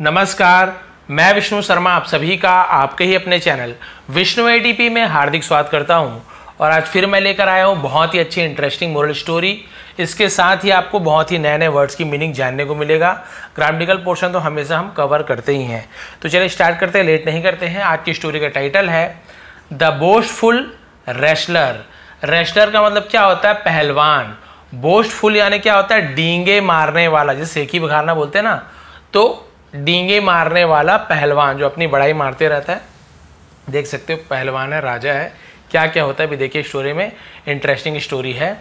नमस्कार मैं विष्णु शर्मा आप सभी का आपके ही अपने चैनल विष्णु ए में हार्दिक स्वागत करता हूं और आज फिर मैं लेकर आया हूं बहुत ही अच्छी इंटरेस्टिंग मोरल स्टोरी इसके साथ ही आपको बहुत ही नए नए वर्ड्स की मीनिंग जानने को मिलेगा ग्रामटिकल पोर्शन तो हमेशा हम कवर करते ही हैं तो चलिए स्टार्ट करते हैं लेट नहीं करते हैं आज की स्टोरी का टाइटल है द बोस्टफुल रेस्लर रेस्लर का मतलब क्या होता है पहलवान बोस्टफुल यानी क्या होता है डींगे मारने वाला जिसे सेकी बघारना बोलते हैं ना तो डींगे मारने वाला पहलवान जो अपनी बड़ाई मारते रहता है देख सकते हो पहलवान है राजा है क्या क्या होता है अभी देखिए स्टोरी में इंटरेस्टिंग स्टोरी है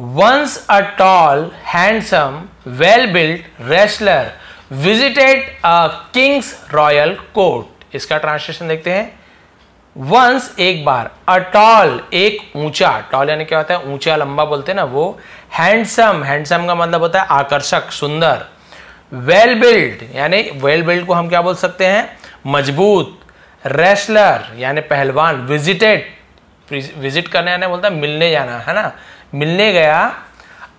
once a tall handsome well built wrestler visited a king's royal court इसका ट्रांसलेशन देखते हैं वंस एक बार अ टॉल एक ऊंचा टॉल यानी क्या होता है ऊंचा लंबा बोलते हैं ना वो हैंडसम हैंडसम का मतलब होता है आकर्षक सुंदर वेल बिल्ड यानी वेल बिल्ड को हम क्या बोल सकते हैं मजबूत रेसलर यानी पहलवान विजिटेड विजिट करने आने बोलता है मिलने जाना है ना मिलने गया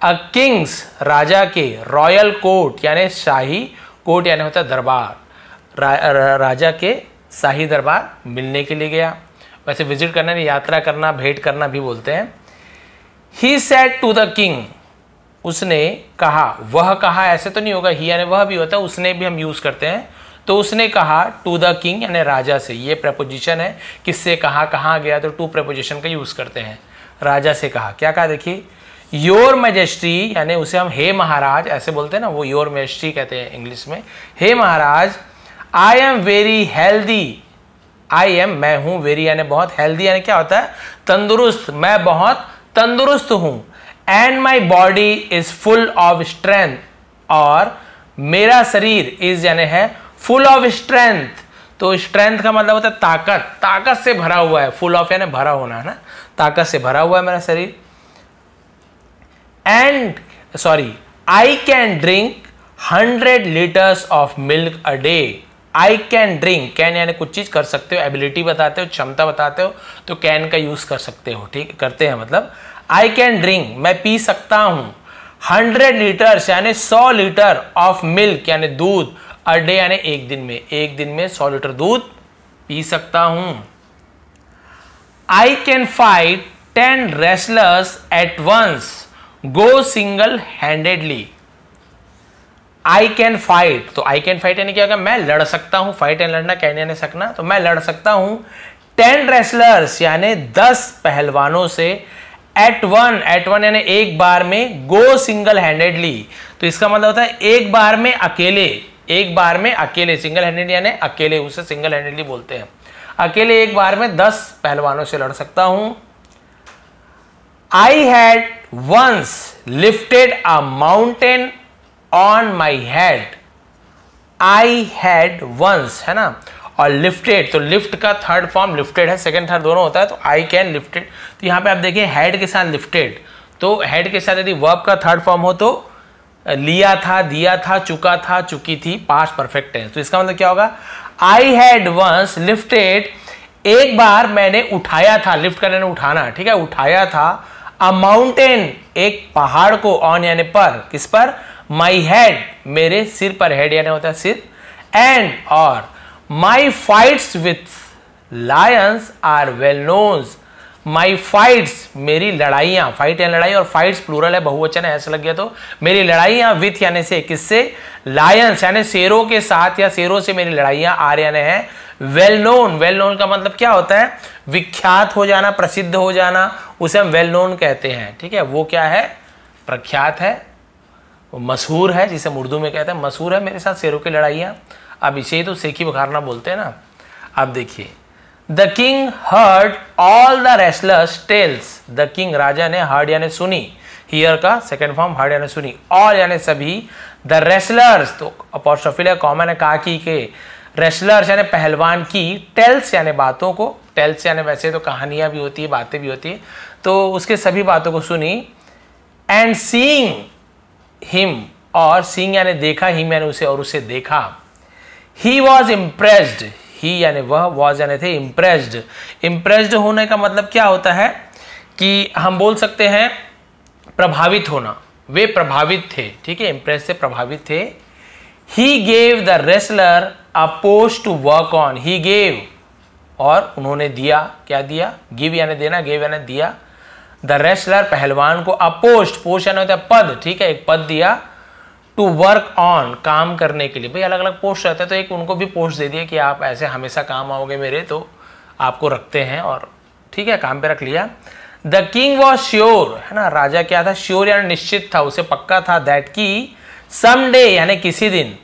अ किंग्स राजा के रॉयल कोर्ट यानी शाही कोर्ट यानी होता है दरबार रा, रा, राजा के शाही दरबार मिलने के लिए गया वैसे विजिट करना यात्रा करना भेंट करना भी बोलते हैं he said to the king उसने कहा वह कहा ऐसे तो नहीं होगा ही यानी वह भी होता है उसने भी हम यूज़ करते हैं तो उसने कहा टू द किंग यानी राजा से ये प्रपोजिशन है किससे कहा कहाँ गया तो टू प्रपोजिशन का यूज़ करते हैं राजा से कहा क्या कहा देखिए योर मजेस्ट्री यानी उसे हम हे महाराज ऐसे बोलते हैं ना वो योर मजेस्ट्री कहते हैं इंग्लिश में हे महाराज I am very healthy I am मैं हूँ वेरी यानी बहुत हेल्दी यानी क्या होता है तंदुरुस्त मैं बहुत तंदुरुस्त हूँ and my body is full of strength और मेरा शरीर इस यानी है फुल ऑफ स्ट्रेंथ तो स्ट्रेंथ का मतलब होता है ताकत ताकत से भरा हुआ है फुल ऑफ यानी भरा होना है ना ताकत से भरा हुआ है मेरा शरीर and sorry I can drink hundred litres of milk a day I can drink can यानी कुछ चीज़ कर सकते हो एबिलिटी बताते हो क्षमता बताते हो तो कैन का यूज़ कर सकते हो ठीक करते हैं मतलब आई कैन ड्रिंक मैं पी सकता हूं हंड्रेड लीटर यानी सौ लीटर ऑफ मिल्क यानी दूध अ डे यानी एक दिन में एक दिन में सौ लीटर दूध पी सकता हूं I can fight ten wrestlers at once go single handedly I can fight तो आई कैन फाइट यानी क्या होगा मैं लड़ सकता हूं फाइट एंड लड़ना कहने नहीं सकना तो मैं लड़ सकता हूं टेन रेसलर्स यानी दस पहलवानों से एट वन एट वन यानी एक बार में गो सिंगल हैंडेडली तो इसका मतलब होता है एक बार में अकेले एक बार में अकेले सिंगल हैंडेड यानी अकेले उसे सिंगल हैंडेडली बोलते हैं अकेले एक बार में दस पहलवानों से लड़ सकता हूं I had once lifted a mountain on my head I had once है ना और लिफ्टेड तो लिफ्ट का थर्ड फॉर्म लिफ्टेड है सेकेंड थर्ड दोनों होता है तो आई कैन लिफ्टेड तो यहाँ पे आप देखिए हेड के साथ लिफ्टेड तो हेड के साथ यदि वर्ब का थर्ड फॉर्म हो तो लिया था दिया था चुका था चुकी थी पास्ट परफेक्ट है तो इसका मतलब क्या होगा आई हैड वंस लिफ्टेड एक बार मैंने उठाया था लिफ्ट का उठाना ठीक है उठाया था अ माउंटेन एक पहाड़ को ऑन यानी पर किस पर माई हेड मेरे सिर पर हेड यानी होता है सिर एंड और my fights with lions are well knowns my fights मेरी लड़ाइयाँ फाइट या लड़ाई और फाइट्स प्लूरल है बहुवचन है ऐसा लग गया तो मेरी लड़ाइयाँ विथ यानी से किससे लायंस यानी शेरों के साथ या शेरों से मेरी लड़ाइयाँ आर यानी है वेल नोन वेल नोन का मतलब क्या होता है विख्यात हो जाना प्रसिद्ध हो जाना उसे हम वेल नोन कहते हैं ठीक है वो क्या है प्रख्यात है मशहूर है जिसे उर्दू में कहते हैं मशहूर है मेरे साथ शेरों की लड़ाइयाँ अब इसे ही तो सेखी बखारना बोलते हैं ना अब देखिए the king heard all the wrestler's tales the king राजा ने हर्ड यानी सुनी हियर का सेकेंड फॉर्म हर्ड यानी सुनी ऑल यानी सभी द रेस्लर्स तो अपोस्ट्रफिल कॉमन है कहा की के रेस्लर्स यानी पहलवान की टेल्स यानी बातों को टेल्स यानी वैसे तो कहानियां भी होती है बातें भी होती है तो उसके सभी बातों को सुनी एंड सींग हिम और सिंह यानी देखा हिम यानी उसे और उसे देखा ही वॉज इम्प्रेस्ड ही यानी वह वॉज यानी थे इम्प्रेस्ड इम्प्रेस्ड होने का मतलब क्या होता है कि हम बोल सकते हैं प्रभावित होना वे प्रभावित थे ठीक है इम्प्रेस से प्रभावित थे he gave the wrestler a post to work on he gave और उन्होंने दिया क्या दिया गिव यानी देना गेव यानी दिया द रेस्लर पहलवान को अपोस्ट पोस्ट होता है पद ठीक है एक पद दिया टू वर्क ऑन काम करने के लिए भाई अलग अलग पोस्ट रहते हैं तो एक उनको भी पोस्ट दे दिया कि आप ऐसे हमेशा काम आओगे मेरे तो आपको रखते हैं और ठीक है काम पे रख लिया द किंग वॉज श्योर है ना राजा क्या था श्योर यानी निश्चित था उसे पक्का था दैट की समडे यानी किसी दिन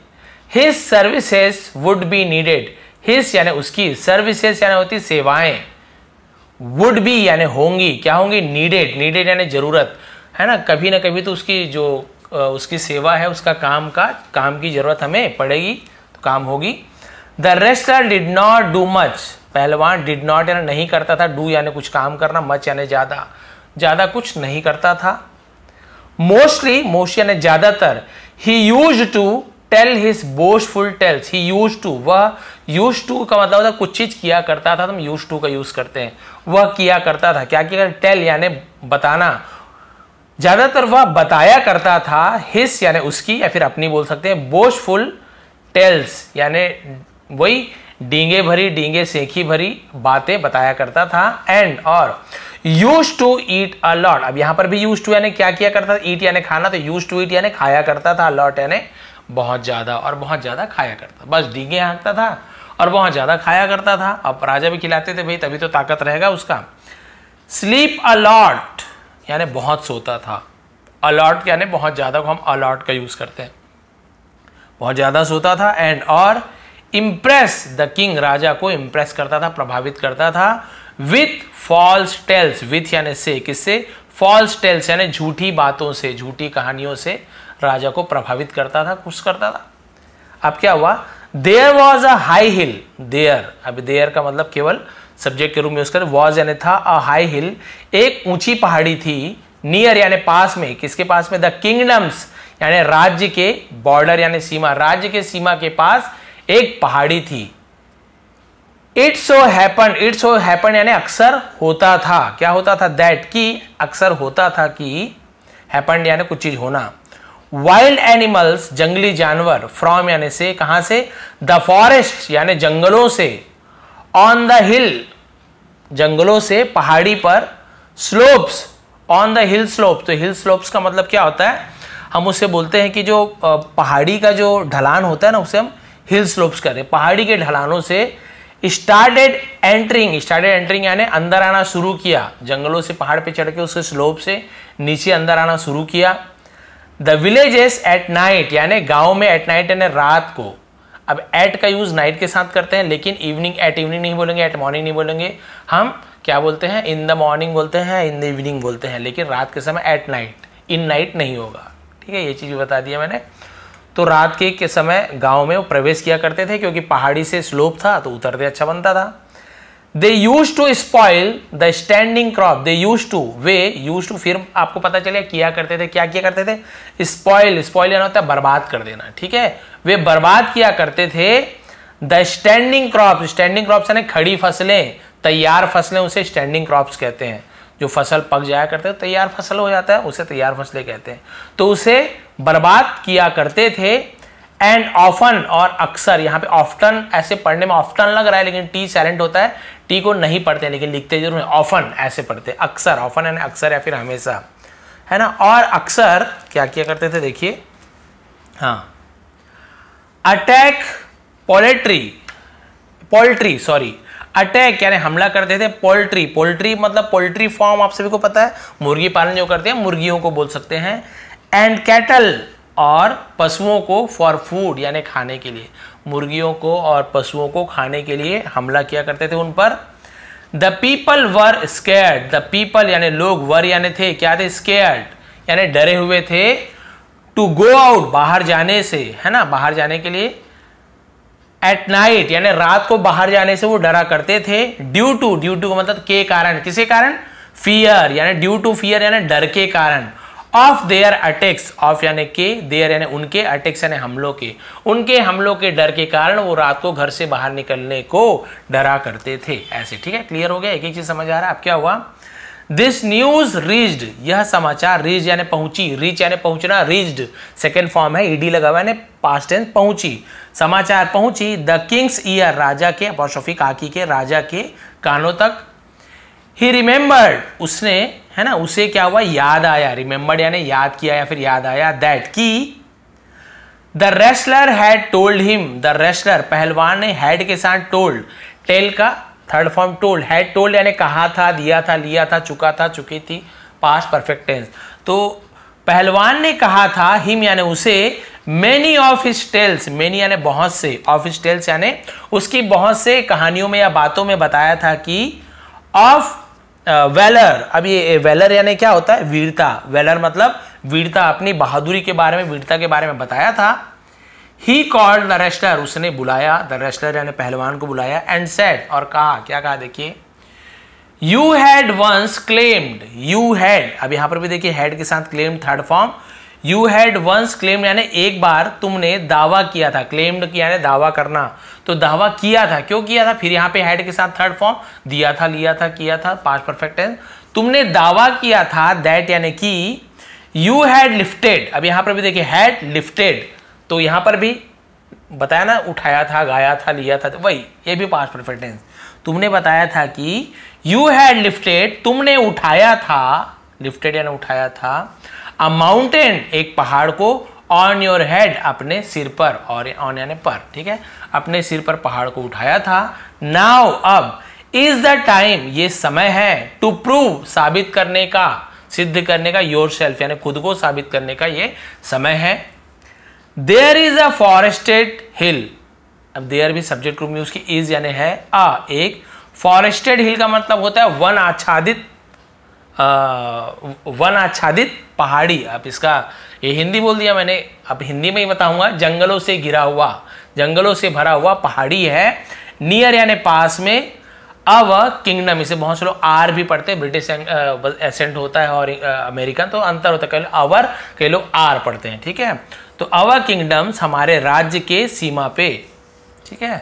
his services would be needed his यानी उसकी सर्विसेस यानी होती सेवाएं वुड बी यानी होंगी क्या होंगी नीडेड नीडेड यानी ज़रूरत है ना कभी ना कभी तो उसकी जो उसकी सेवा है उसका काम का काम की ज़रूरत हमें पड़ेगी तो काम होगी the wrestler did not do much पहलवान डिड नॉट यानी नहीं करता था डू यानी कुछ काम करना मच यानी ज़्यादा ज़्यादा कुछ नहीं करता था मोस्टली मोस्ट यानी ज़्यादातर he used to tell his boastful tales he used to वह यूज टू का मतलब होता कुछ चीज़ किया करता था तो हम यूज टू का यूज़ करते हैं वह किया करता था क्या किया टेल यानी बताना ज़्यादातर वह बताया करता था हिस यानी उसकी या फिर अपनी बोल सकते हैं बोशफुल टेल्स यानी वही डींगे भरी डींगे सेखी भरी बातें बताया करता था एंड और used to eat a lot अब यहां पर भी यूज टू यानी क्या किया करता था ईट यानी खाना तो यूज टू ईट यानी खाया करता था लॉट यानी बहुत ज़्यादा और बहुत ज़्यादा खाया करता बस डीगे हाँकता था और बहुत ज़्यादा खाया करता था अब राजा भी खिलाते थे भाई तभी तो ताकत रहेगा उसका स्लीप अलॉट यानी बहुत सोता था अलॉट यानी बहुत ज़्यादा को हम अलॉट का यूज़ करते हैं बहुत ज़्यादा सोता था एंड और इम्प्रेस द किंग राजा को इम्प्रेस करता था प्रभावित करता था विथ फॉल्स टेल्स विथ यानी से किससे फॉल्स टेल्स यानी झूठी बातों से झूठी कहानियों से राजा को प्रभावित करता था खुश करता था अब क्या हुआ there was a high hill there अब देयर का मतलब केवल सब्जेक्ट के रूप में यूज कर वॉज यानी था अ हाई हिल एक ऊंची पहाड़ी थी नियर यानी पास में किसके पास में द किंगडम्स यानी राज्य के बॉर्डर यानी सीमा राज्य के सीमा के पास एक पहाड़ी थी it so happen it so happen यानी अक्सर होता था क्या होता था दैट की अक्सर होता था कि हैपन यानी कुछ चीज होना वाइल्ड एनिमल्स जंगली जानवर फ्रॉम यानी से कहां से द फॉरेस्ट यानी जंगलों से ऑन द हिल जंगलों से पहाड़ी पर slopes on the hill slope तो हिल स्लोप्स का मतलब क्या होता है हम उससे बोलते हैं कि जो पहाड़ी का जो ढलान होता है ना उसे हम हिल स्लोप्स करें पहाड़ी के ढलानों से स्टार्टेड एंट्रिंग स्टार्टेड एंट्रिंग यानी अंदर आना शुरू किया जंगलों से पहाड़ पे चढ़ के उसके स्लोप से नीचे अंदर आना शुरू किया द विलेजेस एट नाइट यानी गांव में एट नाइट यानी रात को अब एट का यूज नाइट के साथ करते हैं लेकिन इवनिंग एट इवनिंग नहीं बोलेंगे एट मॉर्निंग नहीं बोलेंगे हम क्या बोलते हैं इन द मॉर्निंग बोलते हैं इन द इवनिंग बोलते हैं लेकिन रात के समय एट नाइट इन नाइट नहीं होगा ठीक है ये चीज़ बता दिया मैंने तो रात के, के समय गांव में वो प्रवेश किया करते थे क्योंकि पहाड़ी से स्लोप था तो उतरते अच्छा बनता था they used to spoil the standing crop they used to वे यूज टू फिर आपको पता चले किया करते थे क्या किया करते थे स्पॉइल स्पॉइल होता है बर्बाद कर देना ठीक है वे बर्बाद किया करते थे the standing crop standing crop यानी खड़ी फसलें तैयार फसलें उसे स्टैंडिंग क्रॉप कहते हैं जो फसल पक जाया करते हैं तैयार फसल हो जाता है उसे तैयार फसलें कहते हैं तो उसे बर्बाद किया करते थे एंड ऑफन और अक्सर यहाँ पे ऑफ्टन ऐसे पढ़ने में ऑफ्टन लग रहा है लेकिन टी सैलेंट होता है टी को नहीं पढ़ते लेकिन लिखते जरूर ऑफन ऐसे पढ़ते अक्सर ऑफन एंड अक्सर या फिर हमेशा है ना और अक्सर क्या क्या करते थे देखिए हाँ attack poultry poultry sorry attack यानी हमला करते थे पोल्ट्री पोल्ट्री मतलब पोल्ट्री फॉर्म आप सभी को पता है मुर्गी पालन जो करते हैं मुर्गियों को बोल सकते हैं एंड कैटल और पशुओं को फॉर फूड यानी खाने के लिए मुर्गियों को और पशुओं को खाने के लिए हमला किया करते थे उन पर the people were scared the people यानी लोग वर यानी थे क्या थे स्केर्ड यानी डरे हुए थे टू गो आउट बाहर जाने से है ना बाहर जाने के लिए एट नाइट यानी रात को बाहर जाने से वो डरा करते थे ड्यू टू ड्यू टू मतलब के कारण किसके कारण फियर यानी ड्यू टू फियर यानी डर के कारण ऑफ देयर अटैक्स ऑफ यानी के देयर यानी उनके अटैक्स यानी हमलों के उनके हमलों के डर के कारण वो रात को घर से बाहर निकलने को डरा करते थे ऐसे ठीक है क्लियर हो गया एक एक चीज समझ आ रहा है अब क्या हुआ दिस न्यूज रीच्ड यह समाचार रीज यानी पहुंची रीच यानी पहुंचना रीज्ड सेकेंड फॉर्म है ईडी e लगा हुआ यानी पास्ट टेंस पहुंची समाचार पहुंची द किंग्स ईयर राजा के अपॉस्ट्रोफी काकी के राजा के कानों तक ही रिमेंबर्ड उसने है ना उसे क्या हुआ याद आया रिमेंबर यानी याद किया या फिर याद आया दैट की the wrestler had told him the wrestler पहलवान ने हेड के साथ टोल्ड टेल का third form told had told यानी कहा था दिया था लिया था चुका था चुकी थी पास परफेक्ट टेंस तो पहलवान ने कहा था हिम यानी उसे many of his tales many यानी बहुत से ऑफ हिस टेल्स यानी उसकी बहुत से कहानियों में या बातों में बताया था कि ऑफ वेलर अब ये वेलर यानी क्या होता है वीरता वेलर मतलब वीरता अपनी बहादुरी के बारे में वीरता के बारे में बताया था ही कॉल्ड द रेस्टर उसने बुलाया द रेस्टर यानी पहलवान को बुलाया एंड सेट और कहा क्या कहा देखिए you had once claimed you had अब यहां पर भी देखिए हेड के साथ claim third form you had once claimed यानी एक बार तुमने दावा किया था क्लेम्ड किया ने दावा करना तो दावा किया था क्यों किया था फिर यहाँ पे हैड के साथ थर्ड फॉर्म दिया था लिया था किया था पास्ट परफेक्ट है तुमने दावा किया था दैट यानी कि यू हैड लिफ्टेड अब यहाँ पर भी देखिए हैड लिफ्टेड तो यहाँ पर भी बताया ना उठाया था गाया था लिया था तो वही ये भी पास्ट परफेक्ट है तुमने बताया था कि यू हैड लिफ्टेड तुमने उठाया था लिफ्टेड यानी उठाया था अ माउंटेन एक पहाड़ को ऑन योर हेड अपने सिर पर और ऑन यानी पर ठीक है अपने सिर पर पहाड़ को उठाया था नाउ अब इज द टाइम ये समय है टू प्रूव साबित करने का सिद्ध करने का योर सेल्फ यानी खुद को साबित करने का ये समय है there is a forested hill अब देयर भी सब्जेक्ट ग्रुप में उसकी इज यानी है अ एक फॉरेस्टेड हिल का मतलब होता है वन आच्छादित वन आच्छादित पहाड़ी आप इसका ये हिंदी बोल दिया मैंने अब हिंदी में ही बताऊंगा जंगलों से घिरा हुआ जंगलों से भरा हुआ पहाड़ी है नियर यानी पास में अब किंगडम इसे बहुत से लोग आर भी पढ़ते हैं ब्रिटिश एसेंट होता है और अमेरिकन तो अंतर होता है कई लोग अवर कई लोग आर पढ़ते हैं ठीक है तो अवर किंगडम्स हमारे राज्य के सीमा पे ठीक है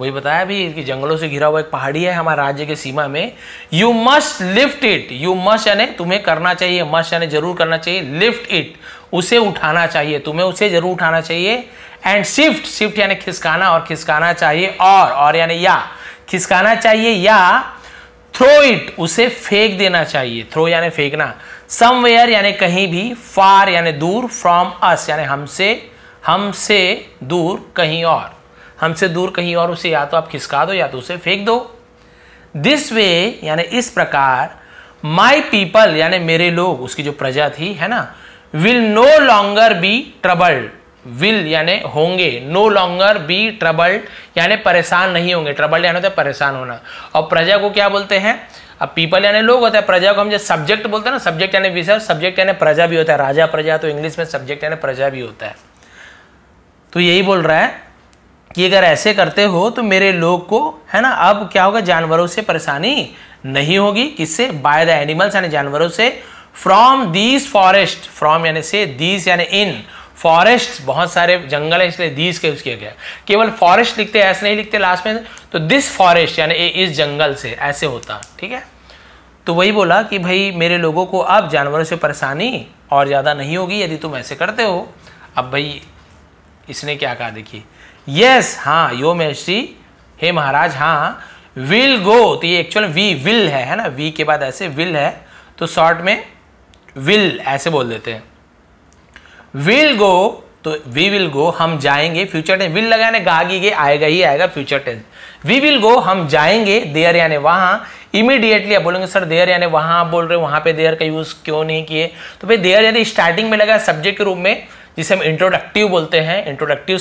वही बताया भी कि जंगलों से घिरा हुआ एक पहाड़ी है हमारे राज्य के सीमा में you must lift it you must यानी तुम्हें करना चाहिए मस्ट यानी जरूर करना चाहिए लिफ्ट इट उसे उठाना चाहिए तुम्हें उसे जरूर उठाना चाहिए एंड शिफ्ट शिफ्ट यानी खिसकाना और खिसकाना चाहिए और और यानी या खिसकाना चाहिए या थ्रो इट उसे फेंक देना चाहिए थ्रो यानी फेंकना समवेयर यानी कहीं भी फार यानी दूर फ्रॉम अस यानी हमसे हमसे दूर कहीं और हमसे दूर कहीं और उसे या तो आप खिसका दो या तो उसे फेंक दो दिस वे यानी इस प्रकार माई पीपल यानी मेरे लोग उसकी जो प्रजा थी है ना will no longer be troubled will यानी होंगे नो लॉन्गर बी ट्रबल्ड यानी परेशान नहीं होंगे ट्रबल्ड यानी होता है परेशान होना और प्रजा को क्या बोलते हैं अब पीपल यानी लोग होता है प्रजा को हम जो सब्जेक्ट बोलते हैं ना सब्जेक्ट यानी विषय सब्जेक्ट यानी प्रजा भी होता है राजा प्रजा तो इंग्लिश में सब्जेक्ट यानी प्रजा भी होता है तो यही बोल रहा है कि अगर ऐसे करते हो तो मेरे लोग को है ना अब क्या होगा जानवरों से परेशानी नहीं होगी किससे बाय द एनिमल्स यानी जानवरों से फ्रॉम दीज फॉरेस्ट फ्रॉम यानी से दीज यानी इन फॉरेस्ट बहुत सारे जंगल है इसलिए दीज का यूज किया गया केवल फॉरेस्ट लिखते ऐसे नहीं लिखते लास्ट में तो दिस फॉरेस्ट यानी इस जंगल से ऐसे होता ठीक है तो वही बोला कि भाई मेरे लोगों को अब जानवरों से परेशानी और ज़्यादा नहीं होगी यदि तुम ऐसे करते हो अब भाई इसने क्या कहा देखिए यस हाँ यो मेश्री हे महाराज हाँ विल गो तो ये एक्चुअल वी विल है है ना वी के बाद ऐसे विल है तो शॉर्ट में विल ऐसे बोल देते हैं विल गो तो वी विल गो हम जाएंगे फ्यूचर टेंस विल लगाने गागी के आएगा ही आएगा future tense we will go हम जाएंगे देयर यानी वहां इमीडिएटली आप बोलेंगे सर देयर यानी वहां आप बोल रहे हो वहां पे देयर का यूज़ क्यों नहीं किए तो भाई देयर यानी स्टार्टिंग में लगा सब्जेक्ट के रूप में जिसे हम इंट्रोडक्टिव बोलते हैं इंट्रोडक्टिव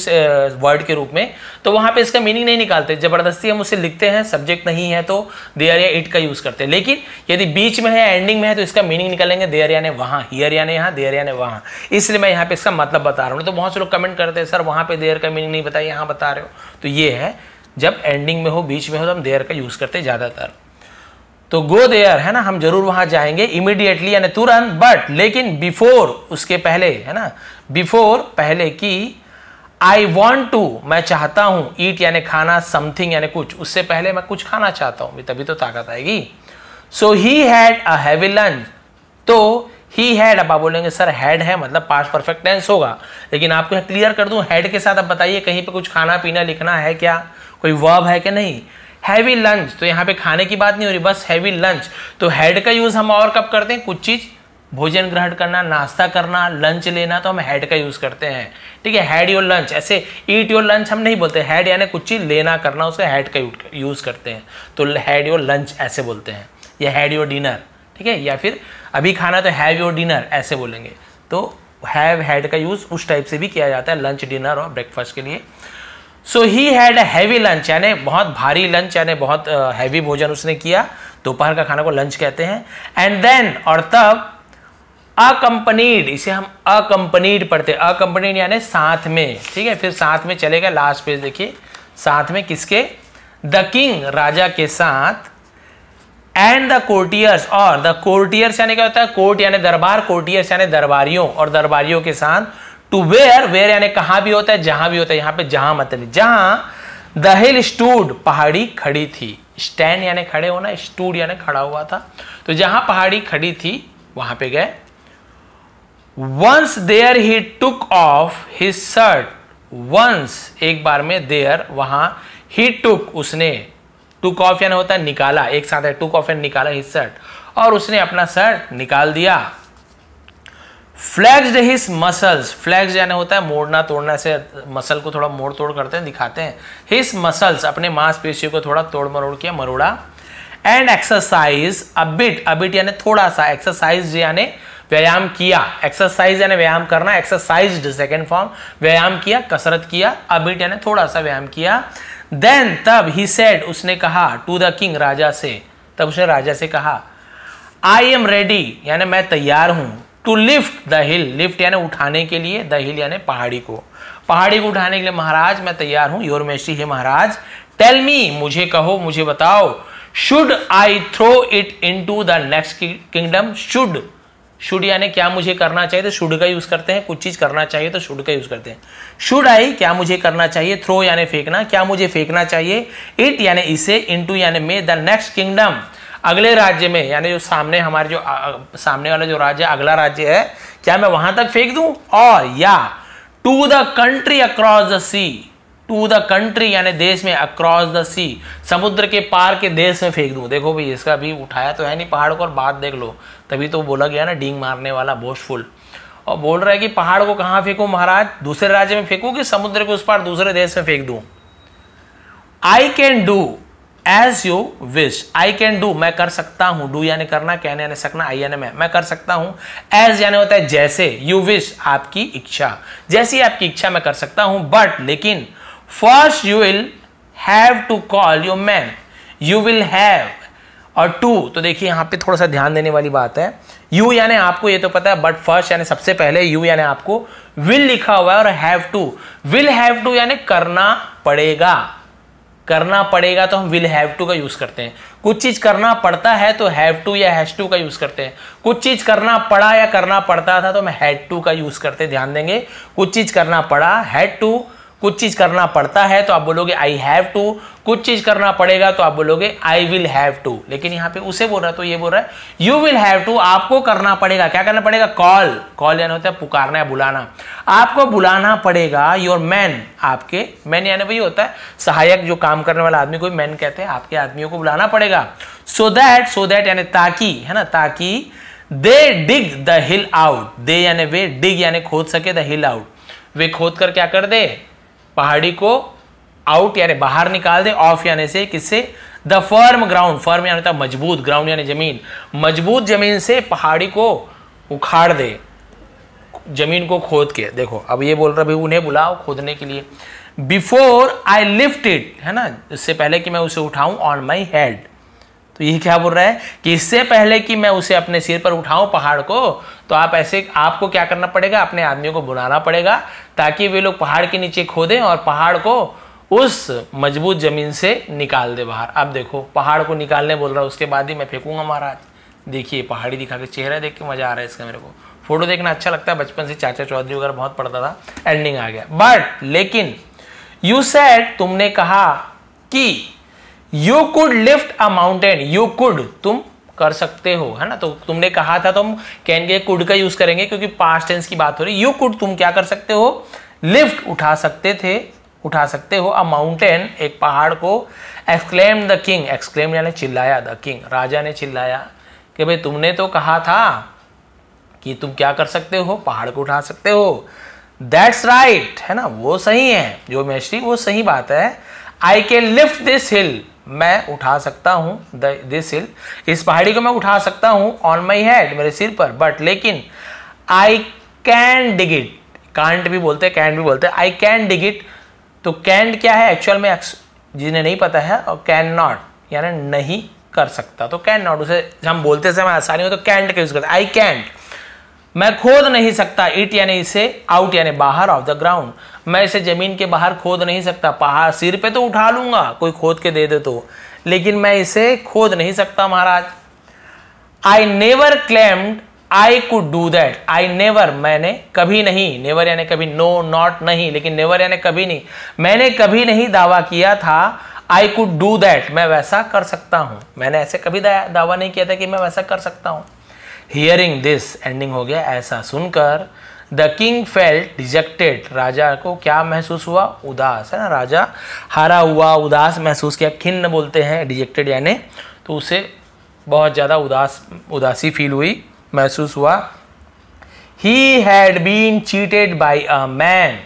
वर्ड uh, के रूप में तो वहां पे इसका मीनिंग नहीं निकालते ज़बरदस्ती हम उसे लिखते हैं सब्जेक्ट नहीं है तो आर या इट का यूज़ करते हैं लेकिन यदि बीच में है एंडिंग में है तो इसका मीनिंग निकालेंगे या ने वहां हियर ने यहाँ या ने वहां इसलिए मैं यहाँ पे इसका मतलब बता रहा हूँ तो बहुत से लोग कमेंट करते हैं सर वहां पर देयर का मीनिंग नहीं बताया यहाँ बता रहे हो तो ये है जब एंडिंग में हो बीच में हो तो हम देयर का यूज़ करते हैं ज़्यादातर तो गो देयर है ना हम जरूर वहां जाएंगे इमिडिएटली यानी तुरंत बट लेकिन बिफोर उसके पहले है ना बिफोर पहले कि आई वॉन्ट टू मैं चाहता हूं ईट यानी खाना समथिंग यानी कुछ उससे पहले मैं कुछ खाना चाहता हूं तभी तो ताकत आएगी so he had a heavy lunch तो ही हैड अब आप बोलेंगे सर हैड है मतलब पास्ट परफेक्ट टेंस होगा लेकिन आपको क्लियर कर दूं हैड के साथ आप बताइए कहीं पे कुछ खाना पीना लिखना है क्या कोई वर्ब है कि नहीं हैवी लंच तो यहां पे खाने की बात नहीं हो रही बस हैवी लंच तो हैड का यूज हम और कब करते हैं कुछ चीज भोजन ग्रहण करना नाश्ता करना लंच लेना तो हम हैड का यूज़ करते हैं ठीक है हैड योर लंच ऐसे ईट योर लंच हम नहीं बोलते हैड यानी कुछ चीज़ लेना करना उसका हैड का यूज़ करते हैं तो हैड योर लंच ऐसे बोलते हैं या हैड योर डिनर ठीक है या फिर अभी खाना तो हैव योर डिनर ऐसे बोलेंगे तो हैव हैड का यूज़ उस टाइप से भी किया जाता है लंच डिनर और ब्रेकफास्ट के लिए so he had heavy lunch यानी बहुत भारी लंच यानी बहुत हैवी भोजन उसने किया दोपहर का खाना को लंच कहते हैं एंड देन और तब अकम्पनीड इसे हम अकम्पनीड पढ़ते अकंपनीड अकम्पनीड यानी साथ में ठीक है फिर साथ में चलेगा लास्ट पेज देखिए साथ में किसके द किंग राजा के साथ एंड द कोर्टियर्स और द कोर्टियर्स यानी क्या होता है कोर्ट यानी दरबार कोर्टियर्स यानी दरबारियों और दरबारियों के साथ टू वेयर वेयर यानी कहा भी होता है जहां भी होता है यहां पे जहां मतलब जहां द हिल स्टूड पहाड़ी खड़ी थी स्टैंड यानी खड़े होना स्टूड यानी खड़ा हुआ था तो जहां पहाड़ी खड़ी थी वहां पे गए once there he took off his shirt once एक बार में देयर वहां ही टुक उसने टुक ऑफ यानी होता है निकाला एक साथ है टुक ऑफ एंड निकाला हिज शर्ट और उसने अपना शर्ट निकाल दिया फ्लैक्सड हिज मसल्स फ्लैक्स यानी होता है मोड़ना तोड़ना से मसल को थोड़ा मोड़ तोड़ करते हैं दिखाते हैं हिज मसल्स अपने मांसपेशियों को थोड़ा तोड़ मरोड़ किया मरोड़ा एंड एक्सरसाइज अबिट अबिट यानी थोड़ा सा एक्सरसाइज यानी व्यायाम किया एक्सरसाइज यानी व्यायाम करना एक्सरसाइज सेकेंड फॉर्म व्यायाम किया कसरत किया अबिट यानी थोड़ा सा व्यायाम किया देन तब ही सेड उसने कहा टू द किंग राजा से तब उसने राजा से कहा आई एम रेडी यानी मैं तैयार हूं to lift the hill lift यानी उठाने के लिए द हिल यानी पहाड़ी को पहाड़ी को उठाने के लिए महाराज मैं तैयार हूं योर मेस्टी है महाराज टेल मी मुझे कहो मुझे बताओ should I throw it into the next kingdom should should यानी क्या मुझे करना चाहिए तो शुड का यूज़ करते हैं कुछ चीज़ करना चाहिए तो शुड का यूज़ करते हैं शुड आई क्या मुझे करना चाहिए थ्रो यानी फेंकना क्या मुझे फेंकना चाहिए इट यानी इसे टू यानी मे द नेक्स्ट किंगडम अगले राज्य में यानी जो सामने हमारे जो आ, सामने वाला जो राज्य अगला राज्य है क्या मैं वहां तक फेंक दू और या to the country across the sea to the country यानी देश में अक्रॉस द सी समुद्र के पार के देश में फेंक दू देखो भाई इसका भी उठाया तो है नहीं पहाड़ को और बात देख लो तभी तो बोला गया ना डींग मारने वाला बोशफुल और बोल रहा है कि पहाड़ को कहाँ फेंकू महाराज दूसरे राज्य में फेंकू कि समुद्र के उस पार दूसरे देश में फेंक दू I can do as you wish I can do मैं कर सकता हूं डू यानी करना कहने यानी सकना आई यानी मैं मैं कर सकता हूं एज यानी होता है जैसे यू विश आपकी इच्छा जैसी आपकी इच्छा मैं कर सकता हूं बट लेकिन first you will have to call your man you will have और टू तो देखिए यहां पे थोड़ा सा ध्यान देने वाली बात है यू यानी आपको ये तो पता है बट फर्स्ट यानी सबसे पहले यू यानी आपको विल लिखा हुआ है और have to will have to यानी करना पड़ेगा करना पड़ेगा तो हम विल हैव टू का यूज़ करते हैं कुछ चीज़ करना पड़ता है तो हैव टू या हैश टू का यूज़ करते हैं कुछ चीज़ करना पड़ा या करना पड़ता था तो हम हैड टू का यूज़ करते ध्यान देंगे कुछ चीज़ करना पड़ा हैड टू कुछ चीज़ करना पड़ता है तो आप बोलोगे आई हैव टू कुछ चीज़ करना पड़ेगा तो आप बोलोगे आई विल हैव टू लेकिन यहाँ पे उसे बोल रहा है तो ये बोल रहा है यू विल हैव टू आपको करना पड़ेगा क्या करना पड़ेगा कॉल कॉल यानी होता है पुकारना है बुलाना आपको बुलाना पड़ेगा योर मैन आपके मैन यानी वही होता है सहायक जो काम करने वाला आदमी को मैन कहते हैं आपके आदमियों को बुलाना पड़ेगा सो दैट सो दैट यानी ताकि है ना ताकि दे डिग द हिल आउट दे यानी वे डिग यानी खोद सके द हिल आउट वे खोद कर क्या कर दे पहाड़ी को आउट यानी बाहर निकाल दे ऑफ यानी से किससे द फर्म ग्राउंड फर्म यानी था मजबूत ग्राउंड यानी जमीन मजबूत जमीन से पहाड़ी को उखाड़ दे जमीन को खोद के देखो अब ये बोल रहा भाई उन्हें बुलाओ खोदने के लिए बिफोर आई लिफ्ट इट है ना इससे पहले कि मैं उसे उठाऊं ऑन माई हेड तो यही क्या बोल रहा है कि इससे पहले कि मैं उसे अपने सिर पर उठाऊं पहाड़ को तो आप ऐसे आपको क्या करना पड़ेगा अपने आदमियों को बुलाना पड़ेगा ताकि वे लोग पहाड़ के नीचे खोदें और पहाड़ को उस मजबूत ज़मीन से निकाल दे बाहर अब देखो पहाड़ को निकालने बोल रहा है उसके बाद ही मैं फेंकूंगा महाराज देखिए पहाड़ी दिखा के चेहरा देख के मज़ा आ रहा है इसका मेरे को फोटो देखना अच्छा लगता है बचपन से चाचा चौधरी वगैरह बहुत पढ़ता था एंडिंग आ गया बट लेकिन यू सेट तुमने कहा कि you could lift a mountain you could तुम कर सकते हो है ना तो तुमने कहा था तो हम कैन के कुड का यूज करेंगे क्योंकि पास्ट टेंस की बात हो रही यू कुड तुम क्या कर सकते हो लिफ्ट उठा सकते थे उठा सकते हो अ माउंटेन एक पहाड़ को एक्सक्लेम द किंग एक्सक्लेम यानी चिल्लाया द किंग राजा ने चिल्लाया कि भाई तुमने तो कहा था कि तुम क्या कर सकते हो पहाड़ को उठा सकते हो दैट्स राइट right, है ना वो सही है जो मैश्री वो सही बात है I can lift this hill मैं उठा सकता हूँ दिस हिल इस पहाड़ी को मैं उठा सकता हूँ ऑन माई हेड मेरे सिर पर बट लेकिन I can dig it can't भी बोलते हैं कैंट भी बोलते हैं आई कैन डिग इट तो कैंट क्या है एक्चुअल में जिन्हें नहीं पता है और कैन नॉट यानी नहीं कर सकता तो कैन नॉट उसे हम बोलते समय आसानी हो तो कैंट का यूज करते आई कैंट मैं खोद नहीं सकता इट यानी इसे आउट यानी बाहर ऑफ द ग्राउंड मैं इसे ज़मीन के बाहर खोद नहीं सकता पहाड़ सिर पे तो उठा लूंगा कोई खोद के दे दे तो लेकिन मैं इसे खोद नहीं सकता महाराज I never claimed I could do that I never मैंने कभी नहीं नेवर यानी कभी नो no, नॉट नहीं लेकिन नेवर यानी कभी नहीं मैंने कभी नहीं दावा किया था आई कुड डू दैट मैं वैसा कर सकता हूं मैंने ऐसे कभी दावा नहीं किया था कि मैं वैसा कर सकता हूं हियरिंग दिस एंडिंग हो गया ऐसा सुनकर द किंग फेल्ट डिजेक्टेड राजा को क्या महसूस हुआ उदास है ना राजा हारा हुआ उदास महसूस किया खिन्न बोलते हैं डिजेक्टेड यानी तो उसे बहुत ज़्यादा उदास उदासी फील हुई महसूस हुआ he had been cheated by a man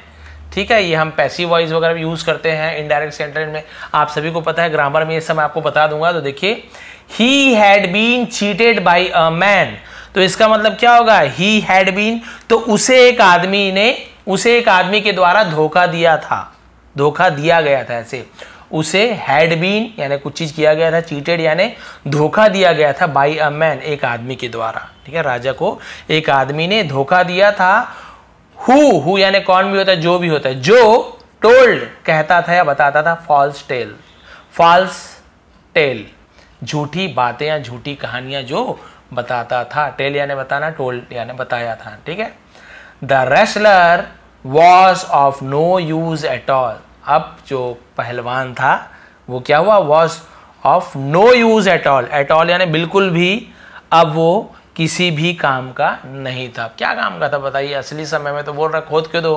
ठीक है ये हम पैसिव वॉइस वगैरह भी यूज़ करते हैं इनडायरेक्ट सेंटेंस में आप सभी को पता है ग्रामर में ये सब मैं आपको बता दूंगा तो देखिए he had been cheated by a man तो इसका मतलब क्या होगा ही हैड बीन तो उसे एक आदमी ने उसे एक आदमी के द्वारा धोखा दिया था धोखा दिया गया था ऐसे उसे हैड बीन यानी कुछ चीज किया गया था चीटेड यानी धोखा दिया गया था बाई अ मैन एक आदमी के द्वारा ठीक है राजा को एक आदमी ने धोखा दिया था हु हु यानी कौन भी होता है जो भी होता है जो टोल्ड कहता था या बताता था फॉल्स टेल फॉल्स टेल झूठी बातें या झूठी कहानियां जो बताता था टेलिया ने बताना टोलिया ने बताया था ठीक है the wrestler was of no use at all अब जो पहलवान था वो क्या हुआ was of no use at all at all यानी बिल्कुल भी अब वो किसी भी काम का नहीं था क्या काम का था बताइए असली समय में तो बोल रहा खोद के दो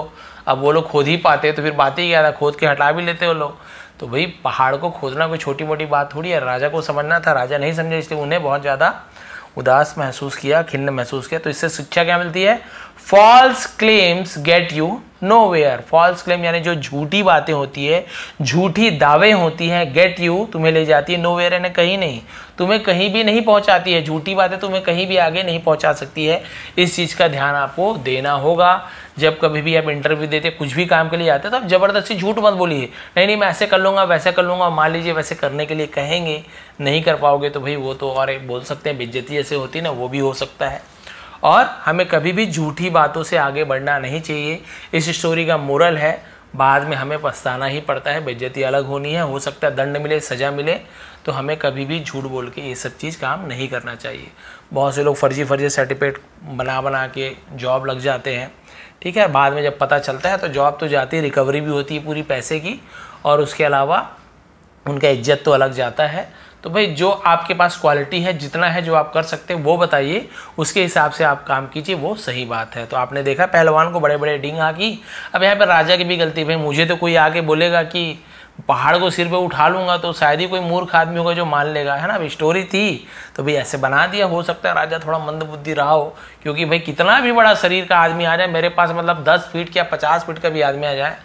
अब वो लोग खोद ही पाते तो फिर बात ही क्या था खोद के हटा भी लेते वो लोग तो भाई पहाड़ को खोदना कोई छोटी मोटी बात थोड़ी है राजा को समझना था राजा नहीं समझे इसलिए उन्हें बहुत ज़्यादा उदास महसूस किया खिन्न महसूस किया तो इससे शिक्षा क्या मिलती है false claims get you nowhere false claim यानी जो झूठी बातें होती है झूठी दावे होती हैं गेट यू तुम्हें ले जाती है नो वेयर यानी कहीं नहीं तुम्हें कहीं भी नहीं पहुंचाती है झूठी बातें तुम्हें कहीं भी आगे नहीं पहुंचा सकती है इस चीज़ का ध्यान आपको देना होगा जब कभी भी आप इंटरव्यू देते कुछ भी काम के लिए जाते तो आप ज़बरदस्ती झूठ मत बोलिए नहीं नहीं मैं ऐसे कर लूँगा वैसे कर लूँगा मान लीजिए वैसे करने के लिए कहेंगे नहीं कर पाओगे तो भाई वो तो और बोल सकते हैं बिज्जती जैसे होती है ना वो भी हो सकता है और हमें कभी भी झूठी बातों से आगे बढ़ना नहीं चाहिए इस स्टोरी का मोरल है बाद में हमें पछताना ही पड़ता है बेज्जती अलग होनी है हो सकता है दंड मिले सज़ा मिले तो हमें कभी भी झूठ बोल के ये सब चीज़ काम नहीं करना चाहिए बहुत से लोग फर्जी फर्जी सर्टिफिकेट बना बना के जॉब लग जाते हैं ठीक है बाद में जब पता चलता है तो जॉब तो जाती है रिकवरी भी होती है पूरी पैसे की और उसके अलावा उनका इज्जत तो अलग जाता है तो भाई जो आपके पास क्वालिटी है जितना है जो आप कर सकते हैं वो बताइए उसके हिसाब से आप काम कीजिए वो सही बात है तो आपने देखा पहलवान को बड़े बड़े डिंग आ गई अब यहाँ पर राजा की भी गलती भाई मुझे तो कोई आके बोलेगा कि पहाड़ को सिर पे उठा लूँगा तो शायद ही कोई मूर्ख आदमी होगा जो मान लेगा है ना अभी स्टोरी थी तो भाई ऐसे बना दिया हो सकता है राजा थोड़ा मंदबुद्धि रहा हो क्योंकि भाई कितना भी बड़ा शरीर का आदमी आ जाए मेरे पास मतलब दस फीट या पचास फीट का भी आदमी आ जाए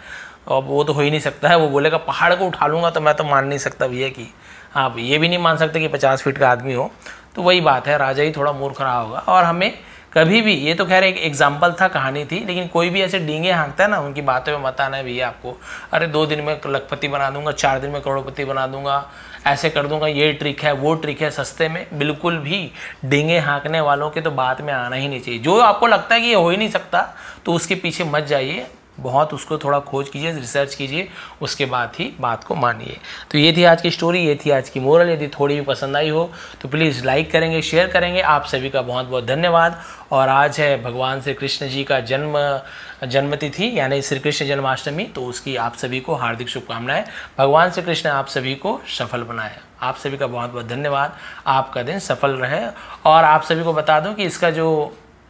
अब वो तो हो ही नहीं सकता है वो बोलेगा पहाड़ को उठा लूँगा तो मैं तो मान नहीं सकता भैया कि आप ये भी नहीं मान सकते कि पचास फीट का आदमी हो तो वही बात है राजा ही थोड़ा मूर्ख रहा होगा और हमें कभी भी ये तो खैर एक एग्जाम्पल था कहानी थी लेकिन कोई भी ऐसे डींगे हाँकता है ना उनकी बातों में मत आना है भैया आपको अरे दो दिन में लखपति बना दूंगा चार दिन में करोड़पति बना दूंगा ऐसे कर दूंगा ये ट्रिक है वो ट्रिक है सस्ते में बिल्कुल भी डींगे हाँकने वालों के तो बात में आना ही नहीं चाहिए जो आपको लगता है कि ये हो ही नहीं सकता तो उसके पीछे मत जाइए बहुत उसको थोड़ा खोज कीजिए रिसर्च कीजिए उसके बाद ही बात को मानिए तो ये थी आज की स्टोरी ये थी आज की मोरल यदि थोड़ी भी पसंद आई हो तो प्लीज़ लाइक करेंगे शेयर करेंगे आप सभी का बहुत बहुत धन्यवाद और आज है भगवान श्री कृष्ण जी का जन्म जन्मतिथि यानी श्री कृष्ण जन्माष्टमी तो उसकी आप सभी को हार्दिक शुभकामनाएं भगवान श्री कृष्ण आप सभी को सफल बनाए आप सभी का बहुत बहुत धन्यवाद आपका दिन सफल रहे और आप सभी को बता दूं कि इसका जो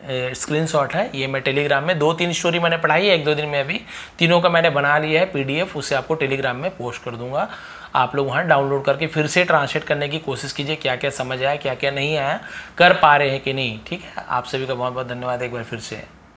स्क्रीन शॉट है ये मैं टेलीग्राम में दो तीन स्टोरी मैंने पढ़ाई है एक दो दिन में अभी तीनों का मैंने बना लिया है पीडीएफ उसे आपको टेलीग्राम में पोस्ट कर दूंगा आप लोग वहाँ डाउनलोड करके फिर से ट्रांसलेट करने की कोशिश कीजिए क्या क्या समझ आया क्या क्या नहीं आया कर पा रहे हैं कि नहीं ठीक है आप सभी का बहुत बहुत धन्यवाद एक बार फिर से